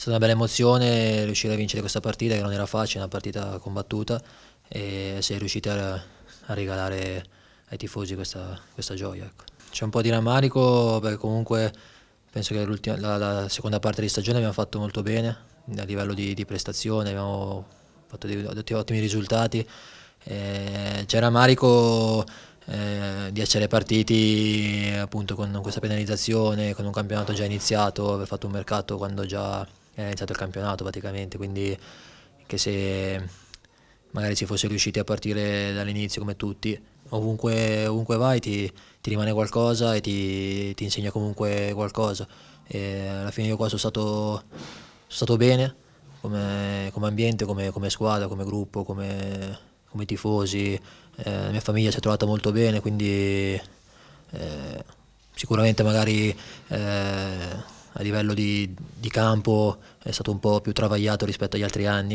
È stata una bella emozione riuscire a vincere questa partita che non era facile, una partita combattuta e sei riusciti a, a regalare ai tifosi questa, questa gioia. Ecco. C'è un po' di rammarico perché comunque penso che la, la, seconda parte di stagione abbiamo fatto molto bene a livello di, di prestazione, abbiamo fatto dei, ottimi risultati. Eh, c'è rammarico eh, di essere partiti appunto con questa penalizzazione, con un campionato già iniziato, aver fatto un mercato quando già è iniziato il campionato praticamente, quindi che se magari ci fosse riusciti a partire dall'inizio come tutti, ovunque, ovunque vai ti, ti, rimane qualcosa e ti, ti insegna comunque qualcosa. E alla fine io qua sono stato, sono stato bene come, come ambiente, come, come, squadra, come gruppo, come, come tifosi, eh, la mia famiglia si è trovata molto bene, quindi eh, sicuramente magari... Eh, a livello di, di, campo è stato un po' più travagliato rispetto agli altri anni,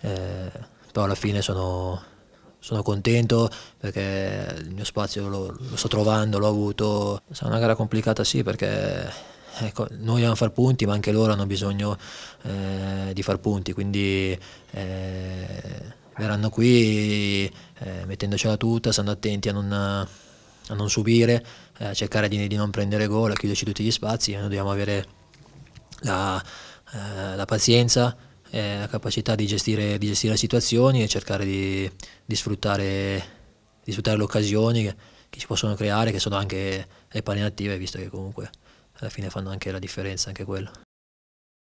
eh, però alla fine sono, sono, contento perché il mio spazio lo, lo sto trovando, l'ho avuto. Sarà una gara complicata sì perché ecco, noi dobbiamo far punti ma anche loro hanno bisogno eh, di far punti, quindi eh, verranno qui eh, mettendocela tutta, stando attenti a non a non subire, a eh, cercare di, di, non prendere gol, a chiuderci tutti gli spazi, noi dobbiamo avere la, eh, la pazienza, eh, la capacità di gestire, di gestire, le situazioni e cercare di, di sfruttare, sfruttare, le occasioni che, che, ci possono creare, che sono anche le eh, panne attive, visto che comunque alla fine fanno anche la differenza, anche quello.